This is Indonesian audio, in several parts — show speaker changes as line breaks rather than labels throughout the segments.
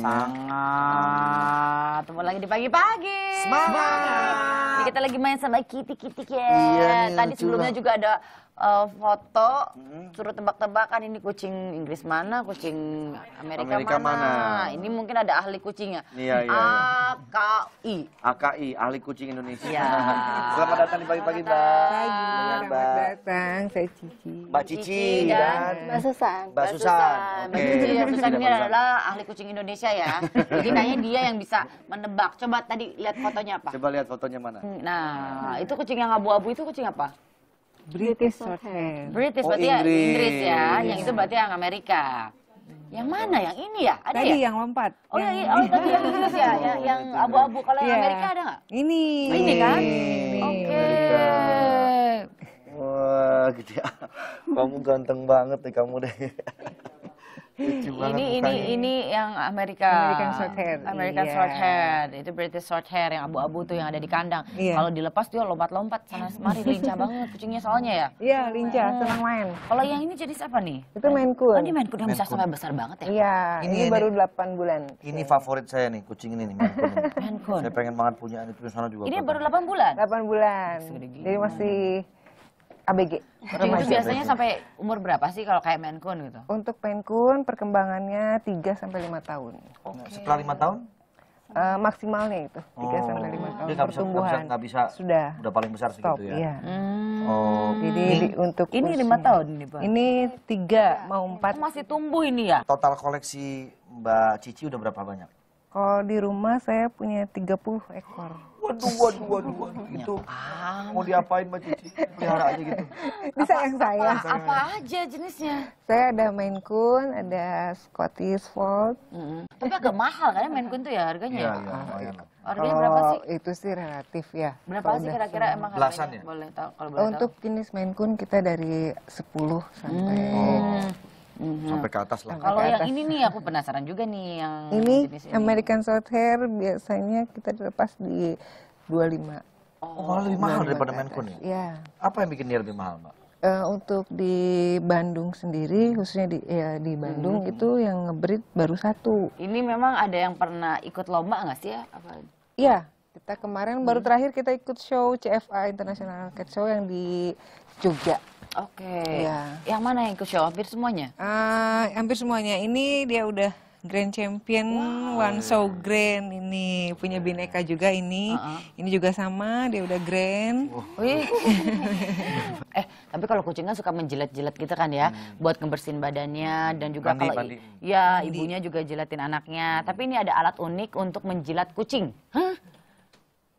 sangat. Ketemu lagi di pagi-pagi. Semangat. Jadi kita lagi main sama Kitty Kitty Cat. Iya, Tadi Tadi sebelumnya juga ada uh, foto suruh hmm. tebak-tebakan ini kucing Inggris mana, kucing Amerika, Amerika mana. mana. Ini mungkin ada ahli kucingnya. Iya, iya, AKI.
Iya. AKI, ahli kucing Indonesia. Iya. Selamat datang di pagi-pagi,
Mbak.
Selamat datang, saya Cici. Mbak Cici ya dan kan? Mbak Susan.
Mbak Susan.
Mbak Cici dan Susan ini adalah
ahli kucing Indonesia ya. Jadi kayaknya dia yang bisa menebak. Coba tadi lihat foto fotonya apa?
Coba lihat fotonya mana. Hmm,
nah, hmm. itu kucing yang abu-abu itu kucing apa?
British Shorthair. British
oh, berarti oh, Inggris. ya Inggris ya. Yang iya. itu berarti yang Amerika. Yang mana? Yang ini ya? Ada tadi ya? yang
lompat. Oh, yang, yang oh tadi yang Inggris ya, yang, yang abu-abu. Kalau yang yeah. Amerika ada nggak? Ini. Oh, ini kan? Oke. Okay.
Wah, gitu ya. Kamu ganteng banget nih kamu deh.
Lucu banget ini ini
ini yang Amerika American short hair American yeah. short hair itu British short hair yang abu-abu tuh yang ada di kandang Yeah. kalau dilepas dia lompat-lompat sana semari lincah banget kucingnya soalnya ya iya yeah, lincah hmm. Iya. senang main kalau yang ini jadi siapa nih itu Maine
Coon oh ini Maine Coon yang bisa sampai besar banget ya iya yeah, ini, ini baru 8 bulan
ini favorit saya nih kucing ini nih Maine Coon saya pengen banget punya ini punya sana juga ini
baru 8 bulan 8 bulan jadi masih ABG. Jadi itu biasanya ABG. sampai
umur berapa sih kalau kayak menkun gitu?
Untuk menkun perkembangannya 3 sampai 5 tahun.
Okay. Setelah 5 tahun?
Uh, maksimalnya itu 3 oh. sampai 5 tahun Jadi pertumbuhan. Bisa,
gak bisa, sudah. Udah paling besar segitu Stop, ya. Iya. Hmm. Oh. Jadi ini, untuk ini 5 tahun ini, Pak.
Ini tiga mau 4. Masih tumbuh ini ya.
Total koleksi Mbak Cici udah berapa banyak?
Kalau di rumah saya punya 30 ekor. Waduh,
waduh,
waduh, waduh. Itu mau diapain
Mbak Cici? aja gitu.
Bisa yang saya. Apa,
apa aja jenisnya?
Saya ada Maine Coon, ada Scottish Fold. Mm -hmm.
Tapi agak mahal kan ya Maine Coon tuh ya harganya ya? Iya, iya. Oh, iya.
Harganya berapa sih? itu sih relatif ya. Berapa sih kira-kira emang harganya?
Belasan ya? Boleh
tahu kalau
boleh Untuk jenis Maine Coon kita dari 10 sampai hmm. -hmm. sampai ke atas lah. Kalau yang ini
nih aku penasaran juga nih yang ini, ini. American
Short Hair biasanya kita dilepas di 25.
Oh, oh lebih mahal daripada Main kuning ya?
Iya.
Apa yang bikin dia lebih mahal, Mbak?
Uh, untuk di Bandung sendiri, khususnya di ya, di Bandung hmm. itu yang ngebreed baru satu. Ini
memang ada yang pernah ikut lomba nggak sih ya? Apa?
Iya, kita kemarin hmm. baru terakhir kita ikut show CFA International Cat Show yang di Jogja. Oke. Okay. Ya. Yang mana yang ikut show? Hampir semuanya? Uh, hampir semuanya. Ini dia udah Grand Champion wow. One show Grand ini punya Bineka juga ini. Uh -huh. Ini juga sama, dia udah Grand. eh, tapi kalau kucing kan suka menjilat-jilat gitu kan ya, hmm. buat ngebersihin
badannya dan juga kalau ya ibunya juga jilatin anaknya. Hmm. Tapi ini ada alat unik untuk menjilat kucing. Hah?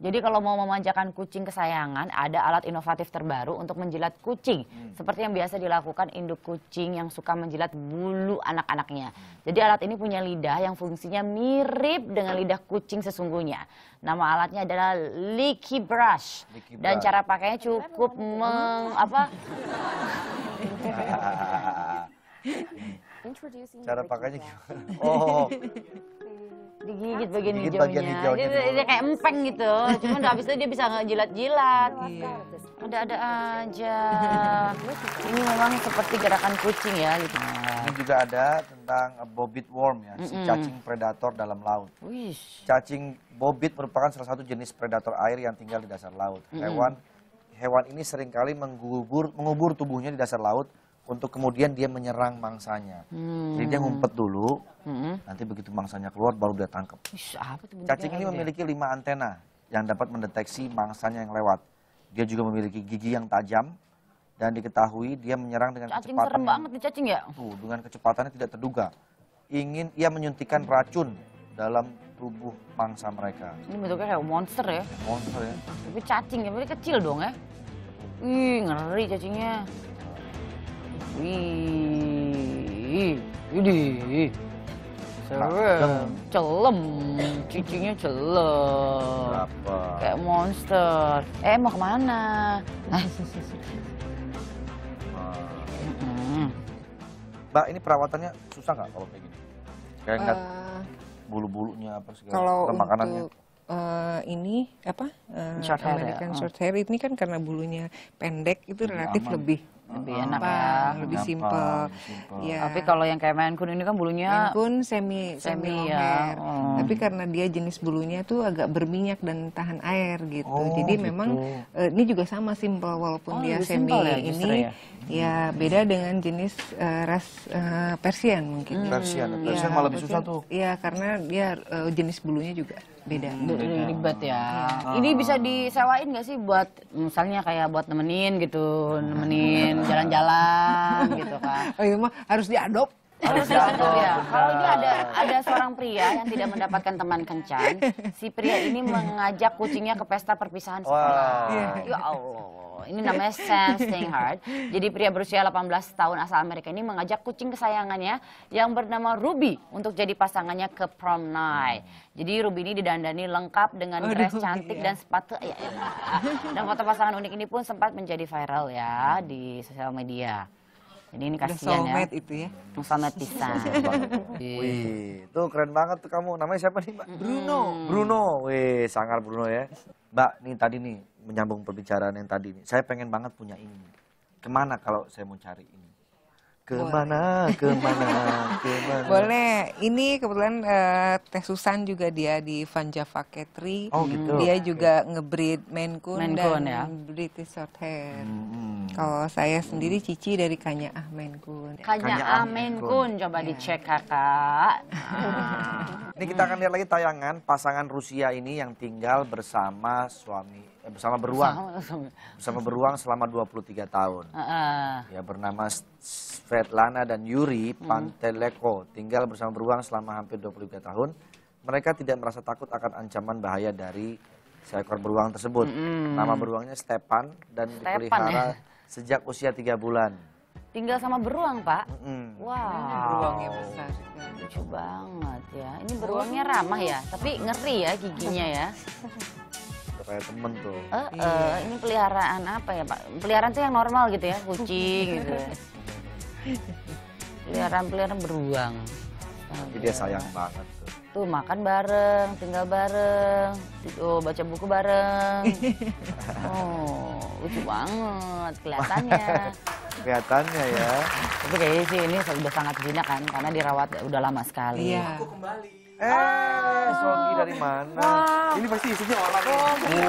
Jadi kalau mau memanjakan kucing kesayangan, ada alat inovatif terbaru untuk menjilat kucing. Hmm. Seperti yang biasa dilakukan induk kucing yang suka menjilat bulu anak-anaknya. Hmm. Jadi alat ini punya lidah yang fungsinya mirip dengan lidah kucing sesungguhnya. Nama alatnya adalah leaky brush. Leaky brush. Dan cara pakainya cukup meng... apa?
cara pakainya gimana? Oh.
digigit bagian digigit hijaunya. Bagian hijaunya dia, dia, dia kayak empeng gitu. udah habis itu dia bisa ngejilat-jilat. Iya. Ada ada aja. Ini memang seperti gerakan kucing ya gitu. Nah,
ini juga ada tentang bobit worm ya, mm -mm. si cacing predator dalam laut. Wish. Cacing bobit merupakan salah satu jenis predator air yang tinggal di dasar laut. Mm -mm. Hewan hewan ini seringkali mengubur mengubur tubuhnya di dasar laut untuk kemudian dia menyerang mangsanya.
Hmm. Jadi dia ngumpet
dulu, hmm. nanti begitu mangsanya keluar baru dia tangkap. Cacing ini ya? memiliki lima antena yang dapat mendeteksi mangsanya yang lewat. Dia juga memiliki gigi yang tajam dan diketahui dia menyerang dengan cacing kecepatan. Serem banget nih cacing ya. Tuh, dengan kecepatannya tidak terduga. Ingin ia menyuntikkan racun dalam tubuh mangsa mereka. Ini
bentuknya kayak monster ya. Monster ya. Tapi cacing ya, tapi kecil dong ya. Ih, ngeri cacingnya. Wih, hmm, ini nah, serem, celem, cicinya celem, Kenapa? kayak monster. Eh mau kemana? Nah. Mbak,
ini perawatannya susah nggak kalau kayak gini? Kayak nggak uh, eh, bulu-bulunya apa segala kalau makanannya?
uh, ini apa? Uh, short hair American ya? short oh. hair ini kan karena bulunya pendek itu relatif lebih lebih ah, enak ya lebih simple. ya. tapi kalau yang kayak main kun ini kan bulunya main kun semi semi, semi ya hmm. tapi karena dia jenis bulunya tuh agak berminyak dan tahan air gitu oh, jadi gitu. memang uh, ini juga sama simple, walaupun oh, dia semi ya, ini ya. ya beda dengan jenis uh, ras uh, Persian mungkin ya. hmm. Persian iya, Persian malah lebih susah tuh ya karena dia uh, jenis bulunya juga beda hmm, ribet ya hmm. ini bisa disewain nggak sih buat misalnya kayak
buat nemenin gitu hmm. nemenin jalan-jalan gitu kan. Oh itu iya mah harus diadop.
Oh, ya. Kalau ini ada
ada seorang pria yang tidak mendapatkan teman kencan, si pria ini mengajak kucingnya ke pesta perpisahan sekolah. Ya Allah, ini namanya Sam Stinghard. Jadi pria berusia 18 tahun asal Amerika ini mengajak kucing kesayangannya yang bernama Ruby untuk jadi pasangannya ke prom night. Jadi Ruby ini didandani lengkap dengan Aduh, dress iya. cantik iya. dan sepatu. Ya, ya. Dan foto pasangan unik ini pun sempat menjadi viral ya di sosial media. Jadi ini kasihan ya. itu ya. Soulmate bisa.
Wih, tuh keren banget tuh kamu. Namanya siapa nih, Mbak? Bruno. Bruno. Wih, sangar Bruno ya. Mbak, nih tadi nih menyambung perbicaraan yang tadi nih. Saya pengen banget punya ini. Kemana kalau saya mau cari ini? Kemana, Boleh.
kemana, kemana. Boleh. Ini kebetulan uh, Teh Susan juga dia di Van Java Ketri. Oh gitu. Dia juga okay. ngebreed Maine Coon Maine dan Coon, ya? British Shorthair. Hmm. Kalau saya hmm. sendiri Cici dari kanya ah Maine Coon. ah, ah Maine
Coon.
Coba yeah. dicek kakak.
Nah. ini kita akan lihat lagi tayangan pasangan Rusia ini yang tinggal bersama suami bersama beruang bersama, beruang selama 23 tahun uh, uh. ya bernama Svetlana dan Yuri Panteleko -huh. tinggal bersama beruang selama hampir 23 tahun mereka tidak merasa takut akan ancaman bahaya dari seekor beruang tersebut -huh. nama beruangnya Stepan dan Stepan, dipelihara ya? sejak usia tiga bulan
tinggal sama beruang pak -huh. wow beruangnya besar lucu banget ya ini beruangnya ramah ya tapi ngeri ya giginya ya kayak temen tuh. Uh, uh, ini peliharaan apa ya Pak? Peliharaan tuh yang normal gitu ya, kucing gitu Peliharaan-peliharaan ya.
beruang. Tapi dia sayang banget tuh.
Tuh makan bareng, tinggal bareng, tuh oh, baca buku bareng. Oh, lucu banget kelihatannya. kelihatannya ya. Tapi kayaknya sih ini sudah sangat jinak kan, karena dirawat udah lama sekali. Iya. Aku
kembali. Eh, Sogi dari mana? Wah. Ini pasti isinya orang. Oh, Ini Ini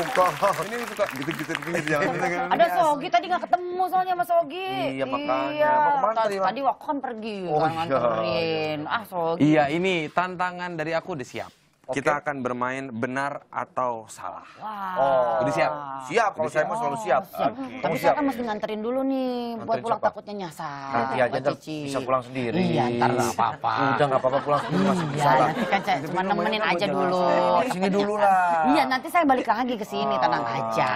suka gitu-gitu gitu pinggir jalan.
Ada
Sogi tadi nggak ketemu soalnya sama Sogi. Iya, makanya. Iya. tadi? Tadi Wakon kan pergi oh, iya. nganterin. Ah, Sogi. Iya,
ini tantangan dari aku udah siap kita akan bermain benar atau salah.
Wow. Oh. Udah
siap? Siap, kalau saya mau selalu siap. siap. Okay. Tapi saya kan
mesti nganterin dulu nih, nganterin buat pulang siapa? takutnya nyasar. Nanti aja ntar
bisa pulang sendiri. Iya, ntar gak apa-apa. Udah gak apa-apa pulang sendiri masih bisa iya, lah.
Nanti kan saya cuma nemenin aja dulu. Sini dulu lah. Iya, nanti saya balik lagi ke sini, tenang ah. aja.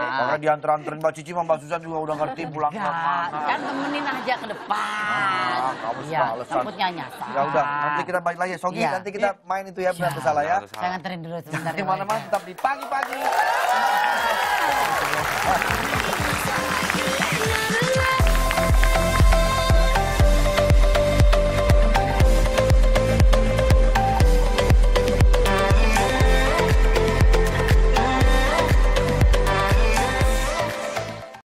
Karena diantar anterin Mbak Cici sama Mbak Susan juga udah ngerti pulang iya, ke
Kan temenin aja ke depan. Ah, kamu iya, Takutnya nyasar. Ya udah, nanti kita
balik lagi. Sogi, nanti kita main itu ya satu ya. salah ya. Saya
nganterin dulu sebentar. Di mana-mana tetap di pagi-pagi.